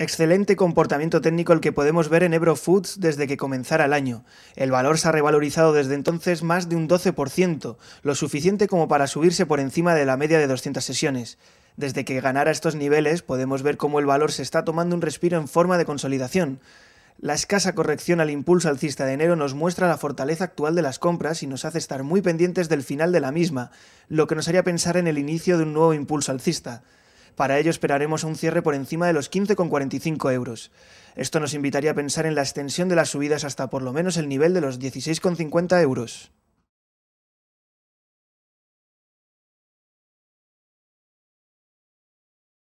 Excelente comportamiento técnico el que podemos ver en Ebro Foods desde que comenzara el año. El valor se ha revalorizado desde entonces más de un 12%, lo suficiente como para subirse por encima de la media de 200 sesiones. Desde que ganara estos niveles podemos ver cómo el valor se está tomando un respiro en forma de consolidación. La escasa corrección al impulso alcista de enero nos muestra la fortaleza actual de las compras y nos hace estar muy pendientes del final de la misma, lo que nos haría pensar en el inicio de un nuevo impulso alcista. Para ello esperaremos un cierre por encima de los 15,45 euros. Esto nos invitaría a pensar en la extensión de las subidas hasta por lo menos el nivel de los 16,50 euros.